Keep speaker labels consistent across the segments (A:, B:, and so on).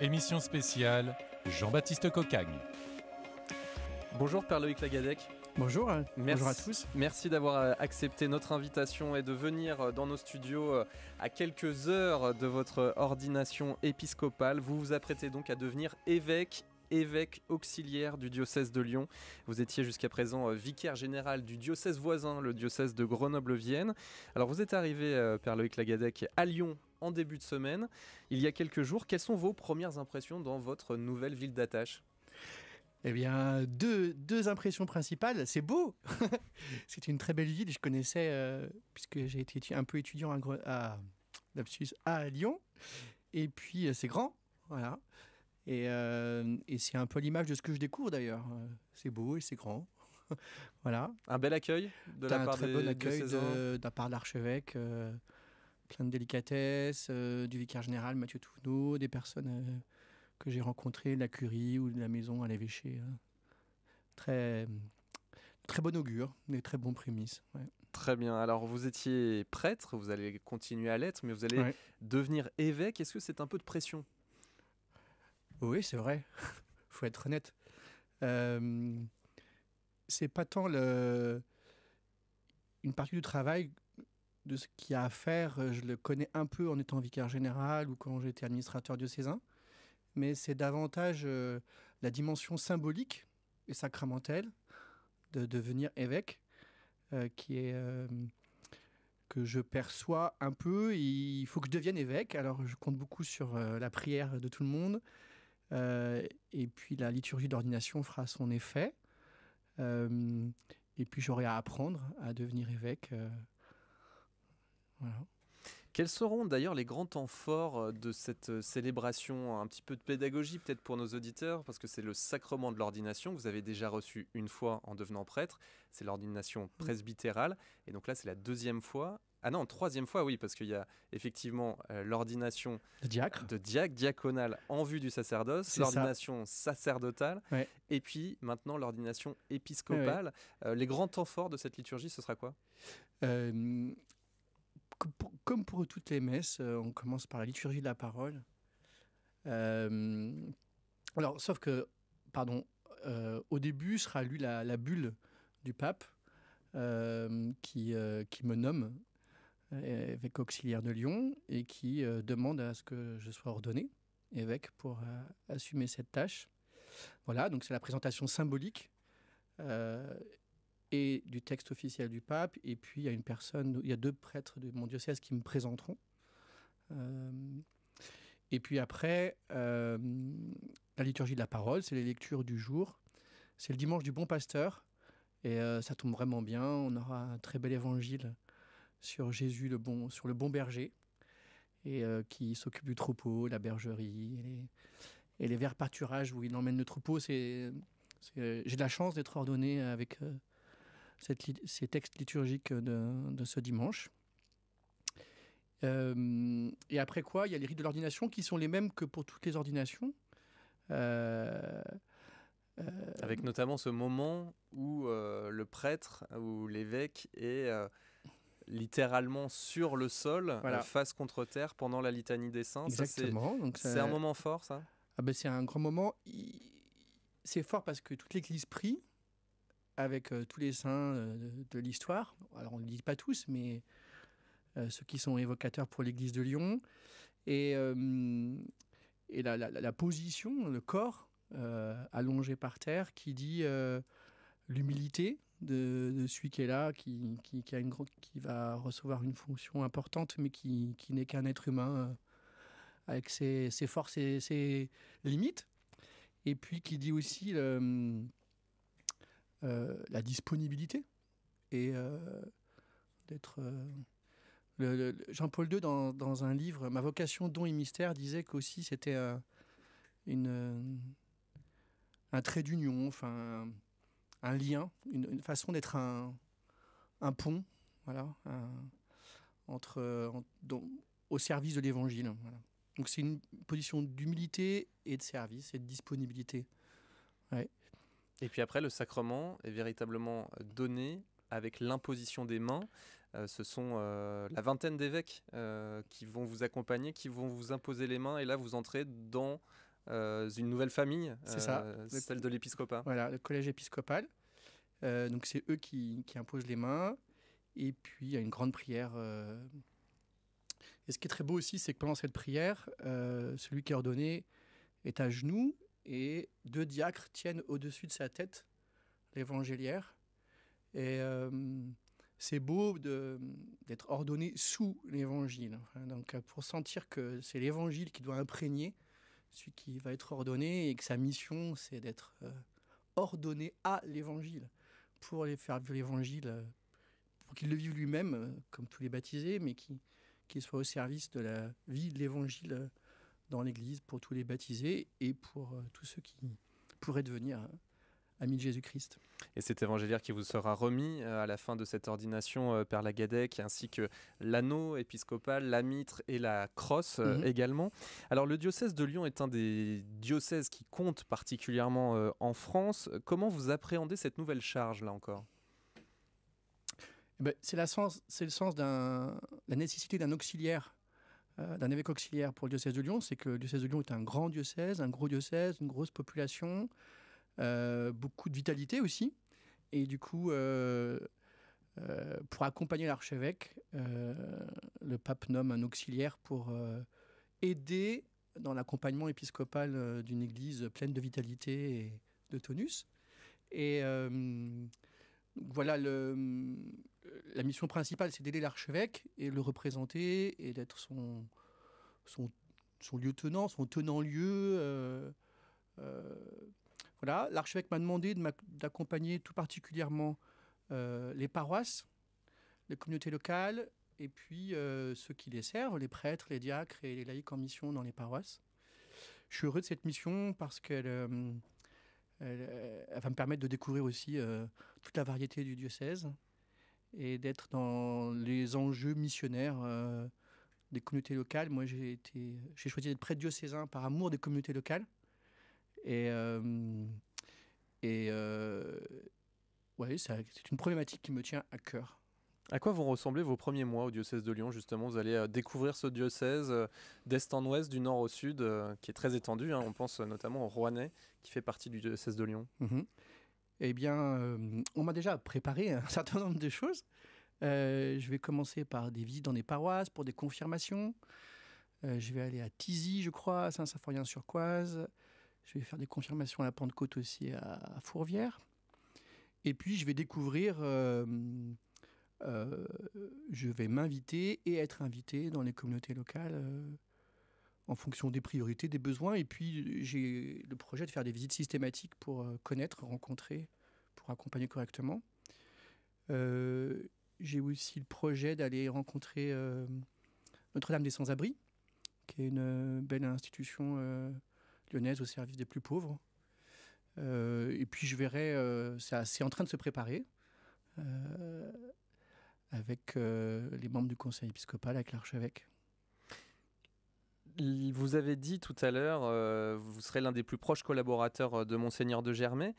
A: Émission spéciale Jean-Baptiste Cocagne. Bonjour Père Loïc Lagadec.
B: Bonjour, hein. bonjour à tous.
A: Merci d'avoir euh, accepté notre invitation et de venir euh, dans nos studios euh, à quelques heures de votre ordination épiscopale. Vous vous apprêtez donc à devenir évêque évêque auxiliaire du diocèse de Lyon. Vous étiez jusqu'à présent vicaire général du diocèse voisin, le diocèse de Grenoble-Vienne. Alors vous êtes arrivé, Père Loïc Lagadec, à Lyon en début de semaine, il y a quelques jours. Quelles sont vos premières impressions dans votre nouvelle ville d'attache eh bien,
B: deux, impressions principales. C'est beau C'est une très belle ville. Je connaissais, euh, puisque j'ai été un peu étudiant à, à, Lyon. Et puis, euh, c'est grand. Voilà. Euh, et, c'est un peu l'image de ce que je découvre d'ailleurs. C'est beau et c'est grand. voilà.
A: Un bel accueil de la part un très bon accueil de,
B: la part de l'archevêque plein de délicatesse, euh, du vicaire général Mathieu Touvenot, des personnes euh, que j'ai rencontrées de la curie ou de la maison à l'évêché. Euh, très, très bon augure, des très bons prémices.
A: Très bien. Alors, vous étiez prêtre, vous allez continuer à l'être, mais vous allez devenir évêque. Est-ce que c'est un peu de pression
B: Oui, c'est vrai. faut être honnête. Euh, c'est pas tant le... une partie du travail de ce qu'il y a à faire, euh, je le connais un peu en étant vicaire général ou quand j'étais administrateur diocésain, mais c'est davantage euh, la dimension symbolique et sacramentelle de devenir évêque euh, qui est que je perçois un peu. Il faut que je devienne évêque, alors je compte beaucoup sur la prière de tout le monde et puis la liturgie d'ordination fera son effet. et puis j'aurai à apprendre à devenir évêque
A: quels seront d'ailleurs les grands temps forts euh, de cette euh, célébration Un petit peu de pédagogie peut-être pour nos auditeurs, parce que c'est le sacrement de l'ordination que vous avez déjà reçu une fois en devenant prêtre. C'est l'ordination presbytérale. Et donc là, c'est la deuxième fois. Ah non, troisième fois, oui, parce qu'il y a effectivement euh, l'ordination de diacre, de diaconale en vue du sacerdoce, l'ordination sacerdotale, et puis maintenant l'ordination
B: épiscopale.
A: les grands temps forts de cette liturgie, ce sera quoi
B: comme pour toutes les messes, euh, on commence par la liturgie de la parole. Euh, alors, sauf que, pardon, euh, au début sera lue la, bulle du pape qui me nomme évêque auxiliaire de Lyon et qui demande à ce que je sois ordonné évêque pour assumer cette tâche. Voilà, donc c'est la présentation symbolique et du texte officiel du pape. Et puis, il y a une personne, il y a deux prêtres de mon diocèse qui me présenteront. Euh, et puis après, euh, la liturgie de la parole, c'est les lectures du jour. C'est le dimanche du bon pasteur. Et euh, ça tombe vraiment bien. On aura un très bel évangile sur Jésus, le bon, sur le bon berger, et qui s'occupe du troupeau, la bergerie, et les, vers verts pâturages où il emmène le troupeau. C'est, j'ai de la chance d'être ordonné avec ces textes liturgiques de, ce dimanche. Euh, et après quoi, il y a les rites de l'ordination qui sont les mêmes que pour toutes les ordinations. Euh, euh, Avec notamment ce moment
A: où le prêtre ou l'évêque est littéralement sur le sol, face contre terre, pendant la litanie des saints. C'est un moment fort, ça
B: ah ben, C'est un grand moment. C'est fort parce que toute l'Église prie, avec euh, tous les saints euh, de, l'histoire. Alors on ne dit pas tous, mais euh, ceux qui sont évocateurs pour l'Église de Lyon. Et, et la, position, le corps allongé par terre qui dit l'humilité de, celui qui est là, qui, a va recevoir une fonction importante, mais qui, n'est qu'un être humain avec ses, forces et ses limites. Et puis qui dit aussi euh, la disponibilité et euh, d'être. Euh, Jean-Paul II, dans, dans, un livre, Ma vocation, don et mystère, disait qu'aussi c'était un, une, un trait d'union, enfin, un, lien, une, façon d'être un, un, pont, voilà, entre, en, au service de l'évangile. Donc c'est une position d'humilité et de service et de disponibilité. Ouais.
A: Et puis après, le sacrement est véritablement donné avec l'imposition des mains. Euh, ce sont euh, la vingtaine d'évêques euh, qui vont vous accompagner, qui vont vous imposer les mains, et là vous entrez dans une nouvelle famille, ça. celle de l'épiscopat.
B: Voilà, le collège épiscopal. donc c'est eux qui, qui, imposent les mains, et puis il y a une grande prière. Et ce qui est très beau aussi, c'est que pendant cette prière, celui qui est ordonné est à genoux, et deux diacres tiennent au-dessus de sa tête l'évangélière. Et euh, c'est beau d'être ordonné sous l'évangile. Hein. donc euh, pour sentir que c'est l'évangile qui doit imprégner celui qui va être ordonné et que sa mission c'est d'être euh, ordonné à l'évangile pour les faire vivre l'évangile, pour qu'il le vive lui-même comme tous les baptisés, mais qu'il soit au service de la vie de l'évangile dans l'Église pour tous les baptisés et pour euh, tous ceux qui pourraient devenir euh, amis de Jésus-Christ.
A: Et cet évangéliaire qui vous sera remis euh, à la fin de cette ordination, Père Lagadec, ainsi que l'anneau épiscopal, la mitre et la crosse mhm. également. Alors le diocèse de Lyon est un des diocèses qui compte particulièrement en France. Comment vous appréhendez cette nouvelle
B: charge, là encore eh ben, C'est le sens de la nécessité d'un auxiliaire euh, d'un évêque auxiliaire pour le diocèse de Lyon, c'est que le diocèse de Lyon est un grand diocèse, un gros diocèse, une grosse population, euh, beaucoup de vitalité aussi. Et du coup, euh, pour accompagner l'archevêque, le pape nomme un auxiliaire pour aider dans l'accompagnement épiscopal d'une église pleine de vitalité et de tonus. Et voilà, le, la mission principale, c'est d'aider l'archevêque et le représenter et d'être son, son, son lieutenant, son tenant-lieu. Euh, euh, voilà, l'archevêque m'a demandé d'accompagner tout particulièrement euh, les paroisses, les communautés locales et puis ceux qui les servent, les prêtres, les diacres et les laïcs en mission dans les paroisses. Je suis heureux de cette mission parce qu'elle va me permettre de découvrir aussi toute la variété du diocèse et d'être dans les enjeux missionnaires euh, des communautés locales. Moi, j'ai, été, choisi d'être prêtre diocésain par amour des communautés locales. Et, euh, et euh, c'est une problématique qui me tient à cœur.
A: À quoi vont ressembler vos premiers mois au diocèse de Lyon Justement, vous allez découvrir ce diocèse d'est en ouest, du nord au sud, qui est très étendu. Hein. On pense notamment au Rouennais, qui fait partie du diocèse de Lyon.
B: Mmh eh bien, euh, on m'a déjà préparé un certain nombre de choses. Euh, je vais commencer par des visites dans des paroisses pour des confirmations. Euh, je vais aller à Tizy, je crois, à Saint-Symphorien-sur-Coise. Je vais faire des confirmations à la Pentecôte aussi à, Fourvière. Et puis, je vais découvrir je vais m'inviter et être invité dans les communautés locales en fonction des priorités, des besoins. Et puis, j'ai le projet de faire des visites systématiques pour euh, connaître, rencontrer, pour accompagner correctement. Euh, j'ai aussi le projet d'aller rencontrer euh, Notre-Dame des Sans-Abris, qui est une belle institution lyonnaise au service des plus pauvres. et puis, je verrai, c'est en train de se préparer avec les membres du conseil épiscopal, avec l'archevêque.
A: Vous avez dit tout à l'heure, euh, vous serez l'un des plus proches collaborateurs euh, de Monseigneur de Germay.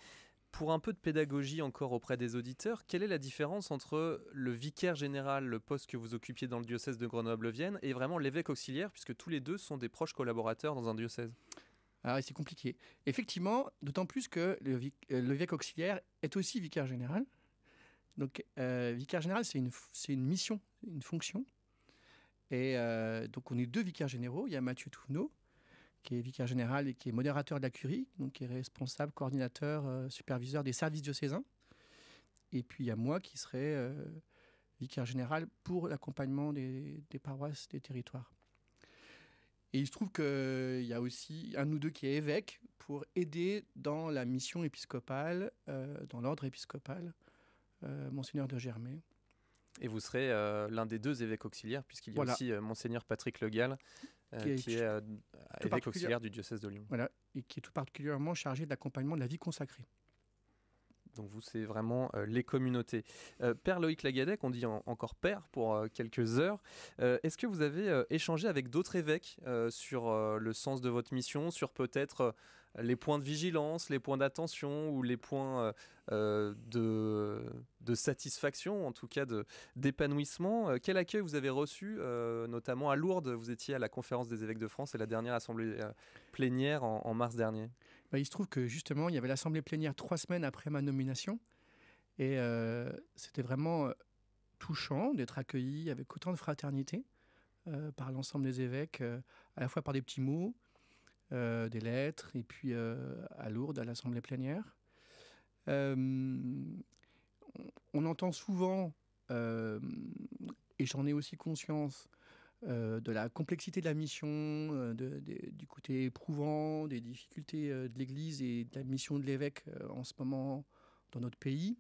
A: Pour un peu de pédagogie encore auprès des auditeurs, quelle est la différence entre le vicaire général, le poste que vous occupiez dans le diocèse de Grenoble-Vienne, et vraiment l'évêque auxiliaire, puisque tous les deux sont des proches collaborateurs dans un diocèse
B: Alors, ah c'est compliqué. Effectivement, d'autant plus que euh, l'évêque auxiliaire est aussi vicaire général. Donc, vicaire général, c'est une, une mission, une fonction et euh, donc on est deux vicaires généraux. Il y a Mathieu Touvenot, qui est vicaire général et qui est modérateur de la curie, donc qui est responsable, coordinateur, euh, superviseur des services diocésains. Et puis il y a moi qui serai euh, vicaire général pour l'accompagnement des, paroisses, des territoires. Et il se trouve qu'il y a aussi un ou deux qui est évêque pour aider dans la mission épiscopale, dans l'ordre épiscopal, Monseigneur de Germain.
A: Et vous serez euh, l'un des deux évêques auxiliaires, puisqu'il y a aussi euh, Monseigneur Patrick Le Gall, euh, qui est, qui est évêque auxiliaire du diocèse de Lyon. Voilà,
B: et qui est tout particulièrement chargé de l'accompagnement de la vie consacrée.
A: Donc vous, c'est vraiment euh, les communautés. Euh, père Loïc Lagadec, on dit encore père pour euh, quelques heures. Est-ce que vous avez échangé avec d'autres évêques sur le sens de votre mission, sur peut-être les points de vigilance, les points d'attention ou les points de, satisfaction, en tout cas d'épanouissement Quel accueil vous avez reçu, notamment à Lourdes Vous étiez à la conférence des évêques de France et la dernière assemblée plénière
B: en mars dernier. Bah, il se trouve que justement, il y avait l'assemblée plénière trois semaines après ma nomination. Et euh, c'était vraiment euh, touchant d'être accueilli avec autant de fraternité euh, par l'ensemble des évêques, à la fois par des petits mots, des lettres, et puis à Lourdes, à l'assemblée plénière. on, entend souvent, et j'en ai aussi conscience, euh, de la complexité de la mission, euh, du côté éprouvant, des difficultés euh, de l'Église et de la mission de l'évêque en ce moment dans notre pays.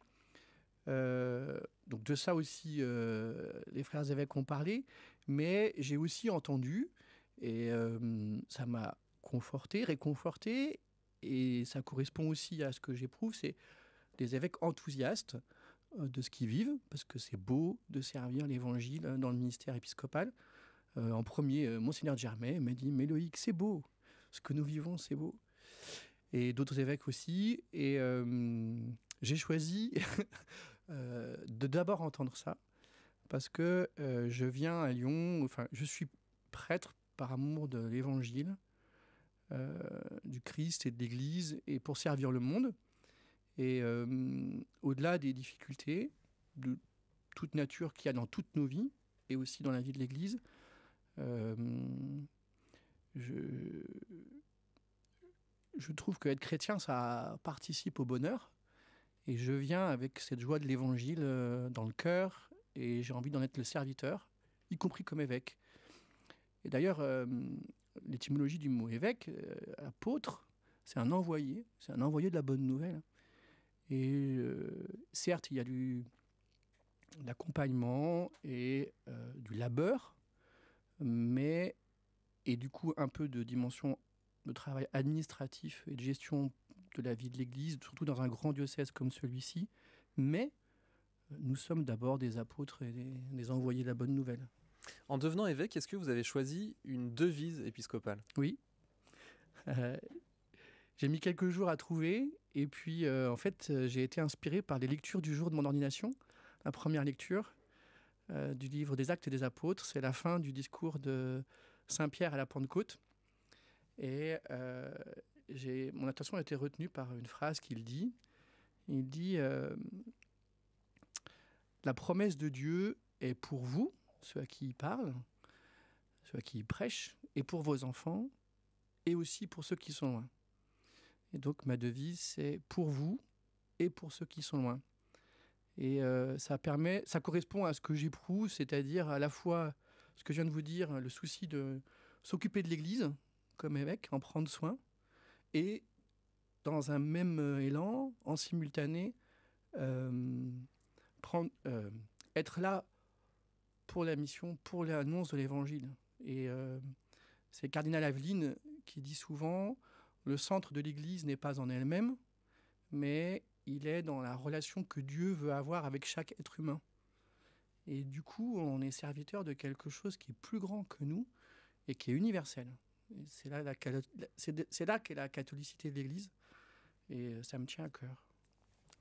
B: donc de ça aussi, les frères évêques ont parlé, mais j'ai aussi entendu, et ça m'a conforté, réconforté, et ça correspond aussi à ce que j'éprouve, c'est des évêques enthousiastes de ce qu'ils vivent, parce que c'est beau de servir l'Évangile hein, dans le ministère épiscopal, euh, en premier, euh, Monseigneur Germain m'a dit Loïc, c'est beau, ce que nous vivons, c'est beau. Et d'autres évêques aussi. Et euh, j'ai choisi de d'abord entendre ça, parce que je viens à Lyon, enfin, je suis prêtre par amour de l'Évangile, du Christ et de l'Église, et pour servir le monde. Et au-delà des difficultés de toute nature qu'il y a dans toutes nos vies, et aussi dans la vie de l'Église, euh, je, je trouve être chrétien, ça participe au bonheur. Et je viens avec cette joie de l'évangile euh, dans le cœur et j'ai envie d'en être le serviteur, y compris comme évêque. Et d'ailleurs, euh, l'étymologie du mot évêque, apôtre, c'est un envoyé, c'est un envoyé de la bonne nouvelle. Et certes, il y a du, de l'accompagnement et du labeur, mais et du coup un peu de dimension de travail administratif et de gestion de la vie de l'Église, surtout dans un grand diocèse comme celui-ci. Mais nous sommes d'abord des apôtres et des, envoyés de la bonne nouvelle. En devenant évêque, est-ce que vous avez choisi une devise épiscopale Oui. Euh, j'ai mis quelques jours à trouver, et puis euh, en fait, euh, j'ai été inspiré par les lectures du jour de mon ordination, la première lecture, euh, du livre des Actes des Apôtres. C'est la fin du discours de Saint Pierre à la Pentecôte. Et euh, mon attention a été retenue par une phrase qu'il dit. Il dit euh, La promesse de Dieu est pour vous, ceux à qui il parle, ceux à qui il prêche, et pour vos enfants, et aussi pour ceux qui sont loin. Et donc ma devise, c'est pour vous et pour ceux qui sont loin. Et euh, ça permet, ça correspond à ce que j'éprouve, c'est-à-dire à la fois ce que je viens de vous dire, le souci de s'occuper de l'Église comme évêque, en prendre soin, et dans un même euh, élan, en simultané, euh, prendre, être là pour la mission, pour l'annonce de l'Évangile. Et c'est Cardinal Aveline qui dit souvent, le centre de l'Église n'est pas en elle-même, mais il est dans la relation que Dieu veut avoir avec chaque être humain. Et du coup, on est serviteur de quelque chose qui est plus grand que nous et qui est universel. C'est là, la, c'est, qu'est la catholicité de l'Église et euh, ça me tient à cœur.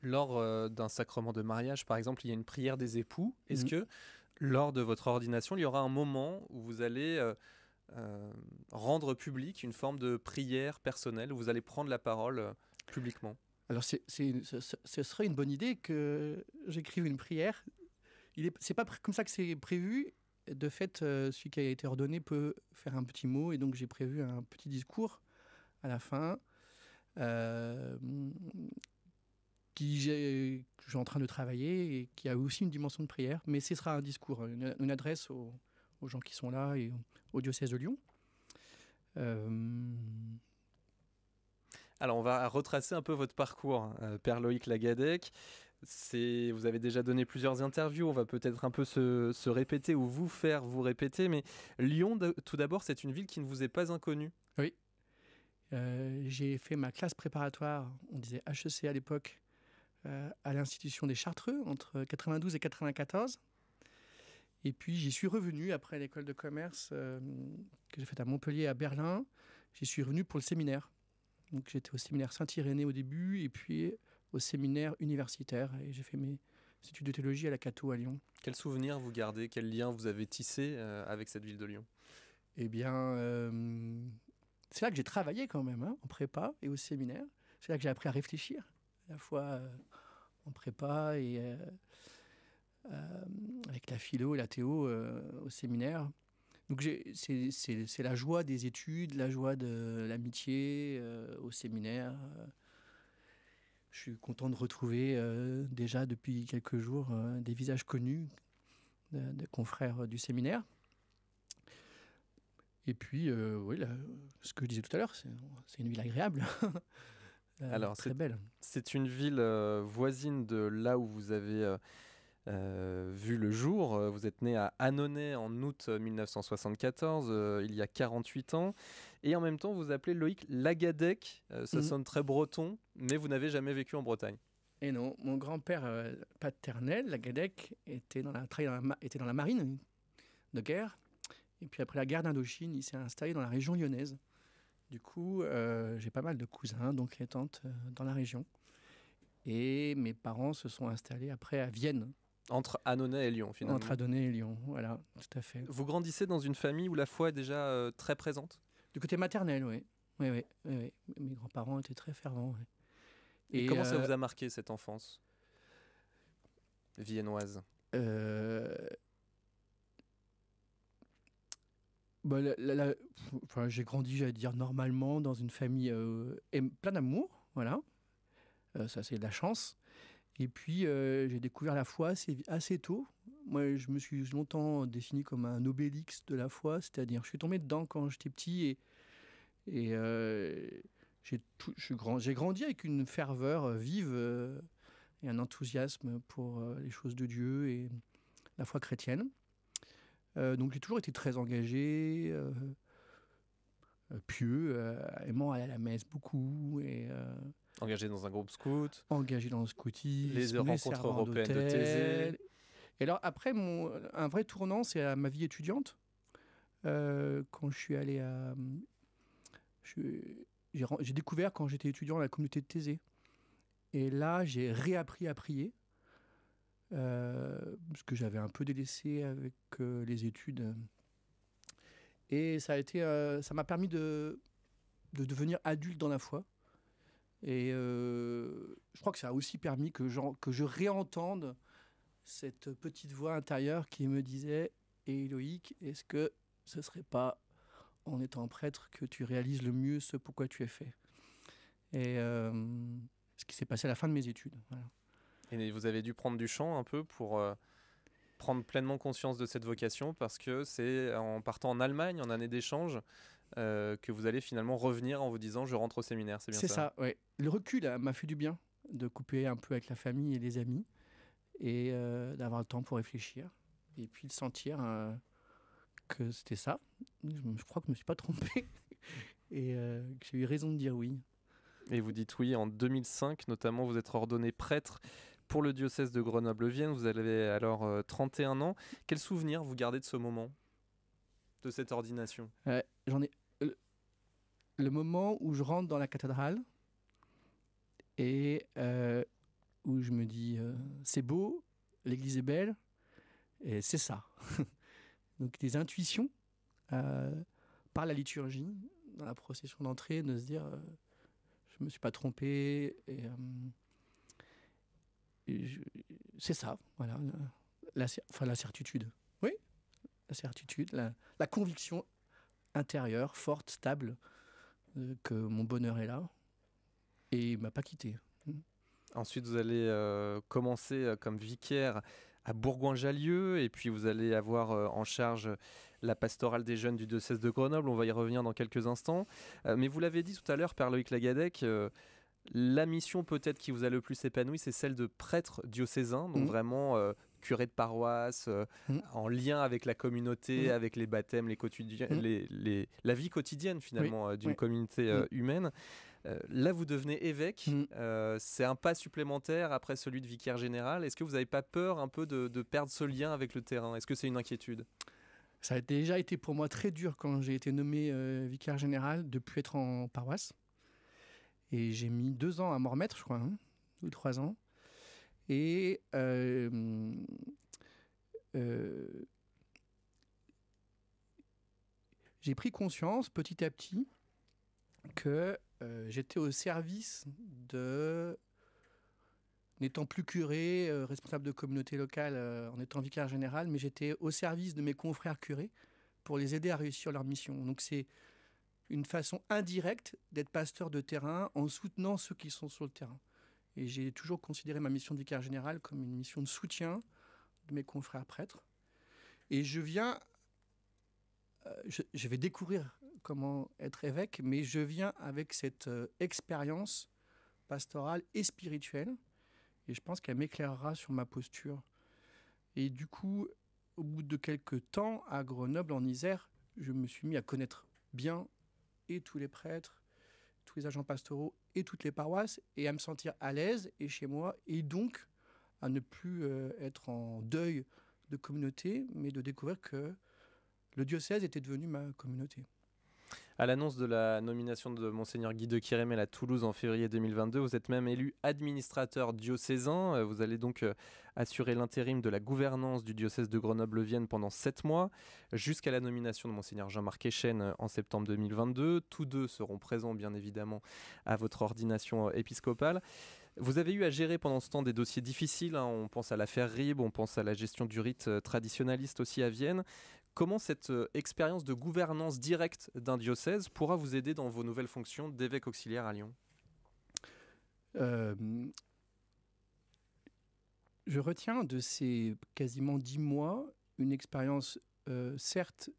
A: Lors euh, d'un sacrement de mariage, par exemple, il y a une prière des époux. Est-ce mhm. que lors de votre ordination, il y aura un moment où vous allez euh, rendre public une forme de prière personnelle, où vous allez prendre la parole
B: publiquement alors, ce, serait une bonne idée que j'écrive une prière. Il n'est c'est pas comme ça que c'est prévu. De fait, euh, celui qui a été ordonné peut faire un petit mot, et donc j'ai prévu un petit discours à la fin. Euh, qui j'ai, que je suis en train de travailler et qui a aussi une dimension de prière, mais ce sera un discours, une, adresse aux, gens qui sont là et au diocèse de Lyon. Euh,
A: alors, on va retracer un peu votre parcours, euh, Père Loïc Lagadec. vous avez déjà donné plusieurs interviews, on va peut-être un peu se, répéter ou vous faire vous répéter, mais Lyon, tout d'abord, c'est une ville qui ne vous est pas inconnue.
B: Oui. Euh, j'ai fait ma classe préparatoire, on disait HEC à l'époque, euh, à l'institution des Chartreux entre 92 et 94. Et puis j'y suis revenu après l'école de commerce que j'ai faite à Montpellier, à Berlin. J'y suis revenu pour le séminaire. Donc j'étais au séminaire Saint-Irénée au début et puis au séminaire universitaire et j'ai fait mes études de théologie à la Cato à Lyon.
A: Quel souvenir vous gardez Quel lien vous avez tissé euh, avec cette ville de Lyon
B: Eh bien, euh, c'est là que j'ai travaillé quand même, hein, en prépa et au séminaire. C'est là que j'ai appris à réfléchir, à la fois euh, en prépa et avec la philo et la théo au séminaire. Donc c'est la joie des études, la joie de l'amitié euh, au séminaire. Euh. Je suis content de retrouver euh, déjà depuis quelques jours des visages connus de, confrères du séminaire. Et puis, oui, ce que je disais tout à l'heure, c'est une ville agréable. Alors, très belle.
A: C'est une ville voisine de là où vous avez euh, vu le jour. Euh, vous êtes né à Annonay en août 1974, euh, il y a 48 ans. Et en même temps, vous appelez Loïc Lagadec.
B: ça mm. sonne très breton,
A: mais vous n'avez jamais vécu en Bretagne.
B: Et non, mon grand-père paternel, Lagadec, était dans la, était dans la marine de guerre. Et puis après la guerre d'Indochine, il s'est installé dans la région lyonnaise. Du coup, j'ai pas mal de cousins, donc les tantes dans la région. Et mes parents se sont installés après à Vienne,
A: entre Annonay et Lyon, finalement. Entre Annonay
B: et Lyon, voilà, tout à fait. Vous
A: grandissez dans une famille où la foi est déjà euh, très présente
B: Du côté maternel, oui. Oui, oui, Mes grands-parents étaient très fervents. Et, comment ça euh, vous
A: a marqué cette enfance viennoise
B: euh, bah, J'ai grandi, j'allais dire, normalement, dans une famille pleine d'amour, voilà. ça, c'est de la chance. Et puis, euh, j'ai découvert la foi assez, tôt. Moi, je me suis longtemps défini comme un obélix de la foi, c'est-à-dire je suis tombé dedans quand j'étais petit et, et euh, j'ai grandi avec une ferveur euh, vive et un enthousiasme pour les choses de Dieu et la foi chrétienne. donc, j'ai toujours été très engagé, pieux, aimant aller à la messe beaucoup et Engagé dans un groupe scout. Engagé dans le scoutisme. Les, rencontres européennes de Thésée. Et alors après, mon, un vrai tournant, c'est à ma vie étudiante. Euh, quand je suis allé à... J'ai découvert quand j'étais étudiant la communauté de Thésée. Et là, j'ai réappris à prier. Euh, parce que j'avais un peu délaissé avec euh, les études. Et ça a été, euh, ça m'a permis de devenir adulte dans la foi. Et euh, je crois que ça a aussi permis que je, que je réentende cette petite voix intérieure qui me disait Et Loïc, est-ce que ce serait pas en étant prêtre que tu réalises le mieux ce pourquoi tu es fait Et euh, ce qui s'est passé à la fin de mes études.
A: Et vous avez dû prendre du champ un peu pour. Euh, prendre pleinement conscience de cette vocation parce que c'est en partant en Allemagne en année d'échange euh, que vous allez finalement revenir en vous disant je rentre au séminaire, c'est bien ça C'est ça,
B: ouais. Le recul euh, m'a fait du bien de couper un peu avec la famille et les amis et euh, d'avoir le temps pour réfléchir et puis de sentir que c'était ça. Je, crois que je me suis pas trompé et que j'ai eu raison de dire oui.
A: Et vous dites oui en 2005, notamment vous êtes ordonné prêtre pour le diocèse de Grenoble-Vienne, vous avez alors 31 ans. Quel souvenir vous gardez de ce moment de cette ordination
B: J'en ai le moment où je rentre dans la cathédrale et euh, où je me dis euh, c'est beau, l'église est belle, et c'est ça. Donc des intuitions euh, par la liturgie, dans la procession d'entrée, de se dire je me suis pas trompé, et, c'est ça, voilà, la, la certitude. Oui, la certitude, la conviction intérieure, forte, stable, euh, que mon bonheur est là. Et il m'a pas quitté.
A: Ensuite, vous allez euh, commencer euh, comme vicaire à Bourgoin-Jallieu, et puis vous allez avoir en charge la pastorale des jeunes du diocèse de Grenoble. On va y revenir dans quelques instants. mais vous l'avez dit tout à l'heure, Père Loïc Lagadec, la mission peut-être qui vous a le plus épanoui, c'est celle de prêtre diocésain, donc mmh. vraiment curé de paroisse, euh, mmh. en lien avec la communauté, mmh. avec les baptêmes, mmh. les les, la vie quotidienne finalement euh, d'une communauté euh, humaine. là, vous devenez évêque. c'est un pas supplémentaire après celui de vicaire général. Est-ce que vous n'avez pas peur un peu de, perdre ce lien avec le terrain Est-ce que c'est une inquiétude
B: ça a déjà été pour moi très dur quand j'ai été nommé vicaire général depuis être en paroisse. Et j'ai mis deux ans à m'en remettre, je crois, hein, ou trois ans. Et euh, euh, j'ai pris conscience petit à petit que euh, j'étais au service de, n'étant plus curé, responsable de communauté locale, en étant vicaire général, mais j'étais au service de mes confrères curés pour les aider à réussir leur mission. Donc c'est une façon indirecte d'être pasteur de terrain en soutenant ceux qui sont sur le terrain. Et j'ai toujours considéré ma mission de vicaire général comme une mission de soutien de mes confrères prêtres. Et je viens, euh, je, vais découvrir comment être évêque, mais je viens avec cette euh, expérience pastorale et spirituelle. Et je pense qu'elle m'éclairera sur ma posture. Et du coup, au bout de quelques temps, à Grenoble, en Isère, je me suis mis à connaître bien et tous les prêtres, tous les agents pastoraux et toutes les paroisses et à me sentir à l'aise et chez moi et donc à ne plus euh, être en deuil de communauté, mais de découvrir que le diocèse était devenu ma communauté.
A: À l'annonce de la nomination de Monseigneur Guy de Quirémel à Toulouse en février 2022, vous êtes même élu administrateur diocésain. Euh, vous allez donc euh, assurer l'intérim de la gouvernance du diocèse de Grenoble-Vienne pendant sept mois, jusqu'à la nomination de Monseigneur Jean-Marc Echen euh, en septembre 2022. Tous deux seront présents, bien évidemment, à votre ordination épiscopale. Vous avez eu à gérer pendant ce temps des dossiers difficiles. Hein. On pense à l'affaire Rib, on pense à la gestion du rite traditionnaliste aussi à Vienne. Comment cette euh, expérience de gouvernance directe d'un diocèse pourra vous aider dans vos nouvelles fonctions d'évêque auxiliaire
B: à Lyon euh, Je retiens de ces quasiment dix mois une expérience, euh, certes,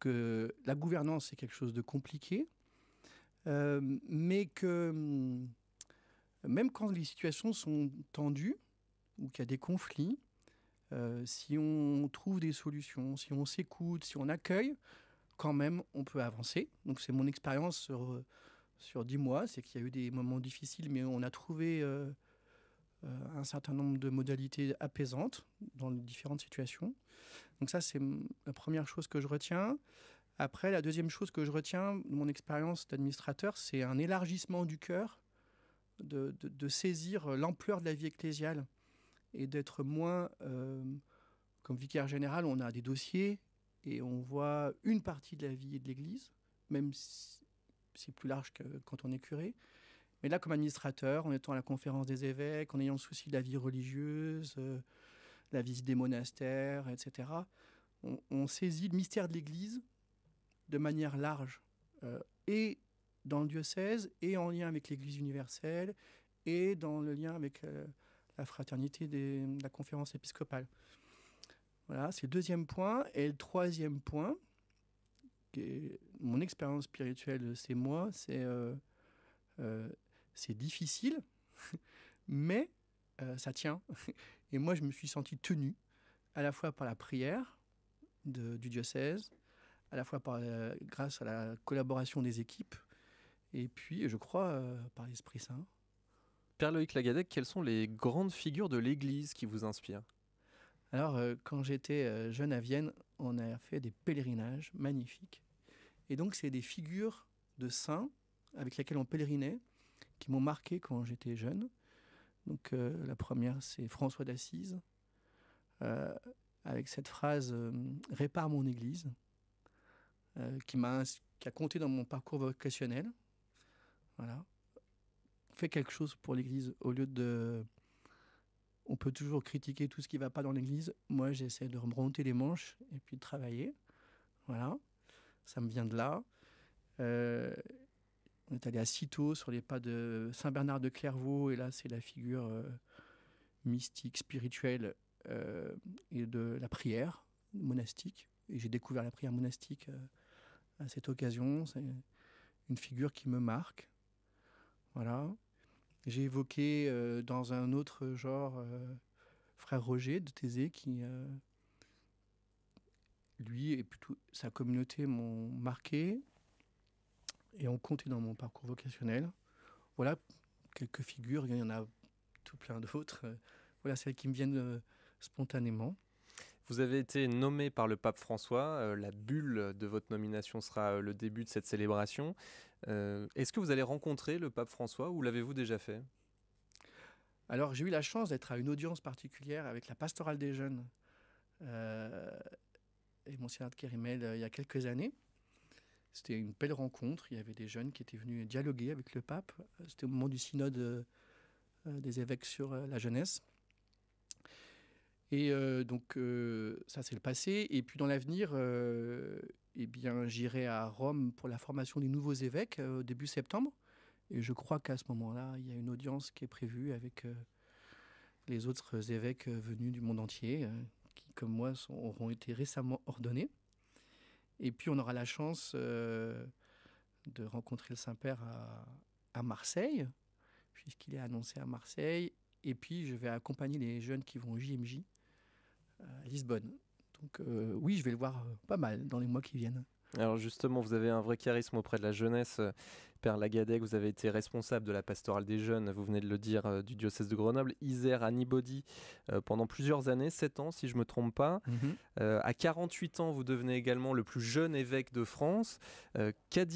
B: que la gouvernance est quelque chose de compliqué, mais que hum, même quand les situations sont tendues ou qu'il y a des conflits, euh, si on trouve des solutions, si on s'écoute, si on accueille, quand même, on peut avancer. Donc c'est mon expérience sur, euh, sur 10 mois, c'est qu'il y a eu des moments difficiles, mais on a trouvé euh, un certain nombre de modalités apaisantes dans les différentes situations. Donc ça, c'est la première chose que je retiens. Après, la deuxième chose que je retiens de mon expérience d'administrateur, c'est un élargissement du cœur, de, de saisir l'ampleur de la vie ecclésiale et d'être moins. Euh, comme vicaire général, on a des dossiers et on voit une partie de la vie de l'Église, même si c'est plus large que quand on est curé. Mais là, comme administrateur, en étant à la conférence des évêques, en ayant le souci de la vie religieuse, euh, la visite des monastères, etc., on, saisit le mystère de l'Église de manière large, euh, et dans le diocèse, et en lien avec l'Église universelle, et dans le lien avec la fraternité de la conférence épiscopale. Voilà, c'est le deuxième point. Et le troisième point, mon expérience spirituelle c'est moi, c'est euh, euh, c'est difficile, mais euh, ça tient. Et moi, je me suis senti tenu, à la fois par la prière du diocèse, à la fois par, grâce à la collaboration des équipes, et puis, je crois, par l'Esprit Saint.
A: Père Loïc Lagadec, quelles sont les grandes figures de l'Église
B: qui vous inspirent Alors, euh, quand j'étais euh, jeune à Vienne, on a fait des pèlerinages magnifiques. Et donc, c'est des figures de saints avec lesquelles on pèlerinait qui m'ont marqué quand j'étais jeune. Donc, euh, la première, c'est François d'Assise, avec cette phrase Répare mon Église, qui, m'a, qui a compté dans mon parcours vocationnel. Voilà fait quelque chose pour l'Église au lieu de. On peut toujours critiquer tout ce qui ne va pas dans l'Église. Moi, j'essaie de remonter les manches et puis de travailler. Voilà, ça me vient de là. Euh, on est allé à Citeaux sur les pas de Saint Bernard de Clairvaux et là, c'est la figure euh, mystique, spirituelle euh, et de la prière monastique. Et j'ai découvert la prière monastique à cette occasion. C'est une figure qui me marque. Voilà. J'ai évoqué euh, dans un autre genre euh, Frère Roger de Thésée qui, euh, lui et plutôt sa communauté m'ont marqué et ont compté dans mon parcours vocationnel. Voilà quelques figures, il y en a tout plein d'autres. Voilà celles qui me viennent spontanément.
A: Vous avez été nommé par le pape François. Euh, la bulle de votre nomination sera euh, le début de cette célébration. Euh, est-ce que vous allez rencontrer le pape François ou l'avez-vous déjà fait
B: Alors j'ai eu la chance d'être à une audience particulière avec la pastorale des jeunes et monsieur de Kérimel il y a quelques années. C'était une belle rencontre. Il y avait des jeunes qui étaient venus dialoguer avec le pape. C'était au moment du synode des évêques sur la jeunesse. Et euh, donc, euh, ça, c'est le passé. Et puis, dans l'avenir, euh, eh bien, j'irai à Rome pour la formation des nouveaux évêques au début septembre. Et je crois qu'à ce moment-là, il y a une audience qui est prévue avec les autres évêques venus du monde entier, qui, comme moi, sont, auront été récemment ordonnés. Et puis, on aura la chance de rencontrer le Saint-Père à, à Marseille, puisqu'il est annoncé à Marseille. Et puis, je vais accompagner les jeunes qui vont au JMJ Lisbonne. Donc euh, oui, je vais le voir euh, pas mal dans les mois qui viennent.
A: Alors justement, vous avez un vrai charisme auprès de la jeunesse. Euh, Père Lagadec, vous avez été responsable de la pastorale des jeunes, vous venez de le dire, du diocèse de Grenoble, Isère à pendant plusieurs années, 7 ans si je ne me trompe pas. Mhm. à 48 ans, vous devenez également le plus jeune évêque de France. Qu'a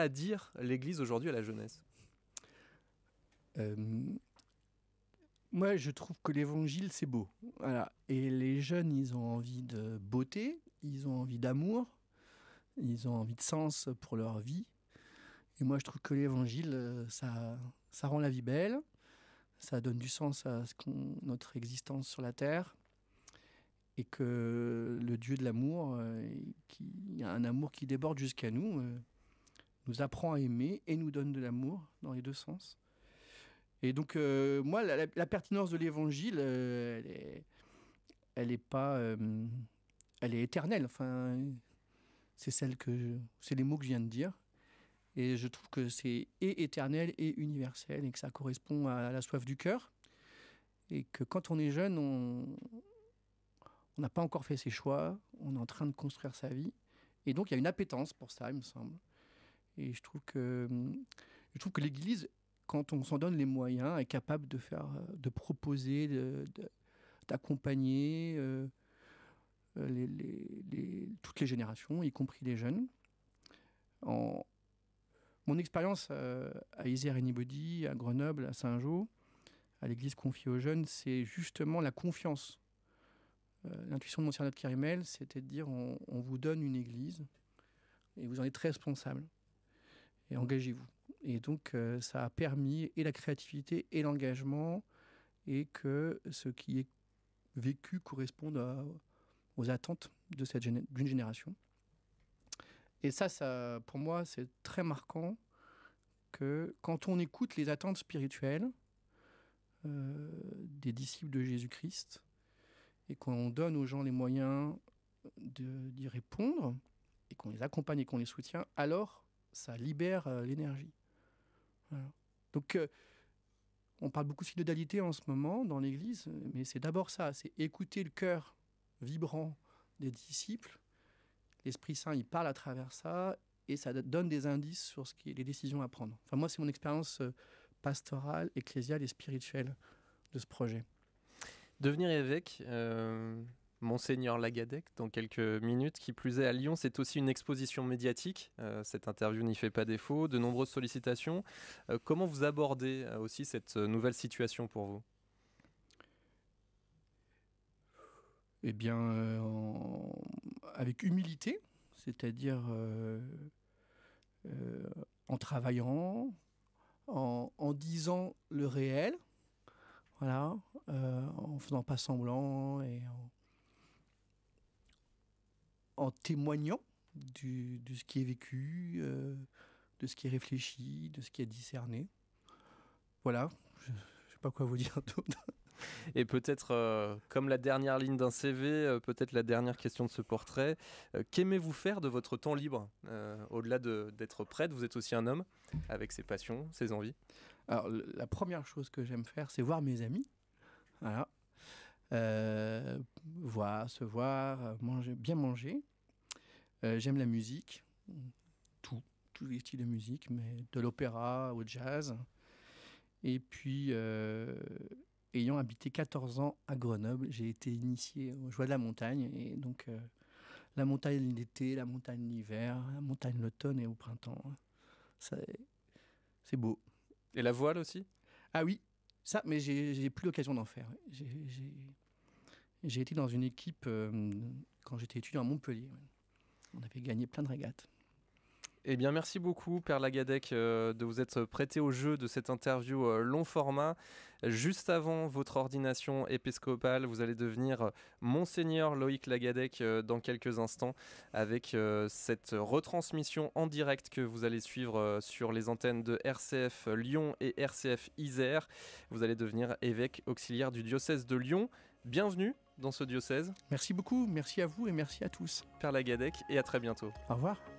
A: à dire l'Église aujourd'hui à la jeunesse
B: moi, je trouve que l'évangile, c'est beau. Voilà. Et les jeunes, ils ont envie de beauté, ils ont envie d'amour, ils ont envie de sens pour leur vie. Et moi, je trouve que l'évangile, euh, ça, ça rend la vie belle, ça donne du sens à ce notre existence sur la terre. Et que le Dieu de l'amour, euh, qui a un amour qui déborde jusqu'à nous, euh, nous apprend à aimer et nous donne de l'amour dans les deux sens. Et donc, euh, moi, la, pertinence de l'évangile, euh, elle, est, pas. Euh, elle est éternelle. Enfin, c'est celle que. C'est les mots que je viens de dire. Et je trouve que c'est et éternel et universel et que ça correspond à, la soif du cœur. Et que quand on est jeune, on n'a pas encore fait ses choix, on est en train de construire sa vie. Et donc, il y a une appétence pour ça, il me semble. Et je trouve que, je trouve que l'Église quand on s'en donne les moyens, est capable de faire, euh, de proposer, d'accompagner euh, euh, toutes les générations, y compris les jeunes. En... Mon expérience à Isère Anybody, à Grenoble, à Saint-Jean, à l'église confiée aux jeunes, c'est justement la confiance. L'intuition de monsieur de Carimel, c'était de dire on, vous donne une église et vous en êtes très responsable et engagez-vous. Et donc, euh, ça a permis et la créativité et l'engagement, et que ce qui est vécu corresponde aux attentes d'une génération. Et ça, ça, pour moi, c'est très marquant que quand on écoute les attentes spirituelles euh, des disciples de Jésus-Christ, et qu'on donne aux gens les moyens d'y répondre, et qu'on les accompagne et qu'on les soutient, alors ça libère euh, l'énergie. Donc, euh, on parle beaucoup de fidélité en ce moment dans l'Église, mais c'est d'abord ça, c'est écouter le cœur vibrant des disciples. L'Esprit Saint, il parle à travers ça, et ça donne des indices sur ce les décisions à prendre. Enfin, moi, c'est mon expérience euh, pastorale, ecclésiale et spirituelle de ce projet.
A: Devenir évêque, euh, Monseigneur Lagadec dans quelques minutes. Qui plus est, à Lyon, c'est aussi une exposition médiatique. Euh, cette interview n'y fait pas défaut. De nombreuses sollicitations. Euh, comment vous abordez euh, aussi cette nouvelle situation pour vous
B: Eh bien, avec humilité, c'est-à-dire en travaillant, en, disant le réel, voilà, ne en faisant pas semblant et en, en témoignant du, de ce qui est vécu, euh, de ce qui est réfléchi, de ce qui est discerné. Voilà, je ne sais pas quoi vous dire d'autre.
A: Et peut-être, euh, comme la dernière ligne d'un CV, euh, peut-être la dernière question de ce portrait, qu'aimez-vous faire de votre temps libre Au-delà d'être prêtre, vous êtes aussi un homme avec ses passions, ses
B: envies. Alors, la première chose que j'aime faire, c'est voir mes amis. Voilà. Euh, voir, se voir, manger, bien manger. Euh, j'aime la musique, tout, tous les styles de musique, mais de l'opéra au jazz. Et puis, euh, ayant habité 14 ans à Grenoble, j'ai été initié aux joies de la montagne. Et donc, la montagne l'été, la montagne l'hiver, la montagne l'automne et au printemps. c'est beau. Et la voile aussi Ah oui, ça, mais j'ai, j'ai plus l'occasion d'en faire. j'ai, j'ai été dans une équipe euh, quand j'étais étudiant à Montpellier. On avait gagné plein de régates.
A: Eh bien, merci beaucoup, Père Lagadec, euh, de vous être prêté au jeu de cette interview euh, long format. Juste avant votre ordination épiscopale, vous allez devenir Monseigneur Loïc Lagadec dans quelques instants avec cette retransmission en direct que vous allez suivre sur les antennes de RCF Lyon et RCF Isère. Vous allez devenir évêque auxiliaire du diocèse de Lyon. Bienvenue dans ce diocèse.
B: Merci beaucoup, merci à vous et merci à tous.
A: Père Lagadec et à très
B: bientôt. Au revoir.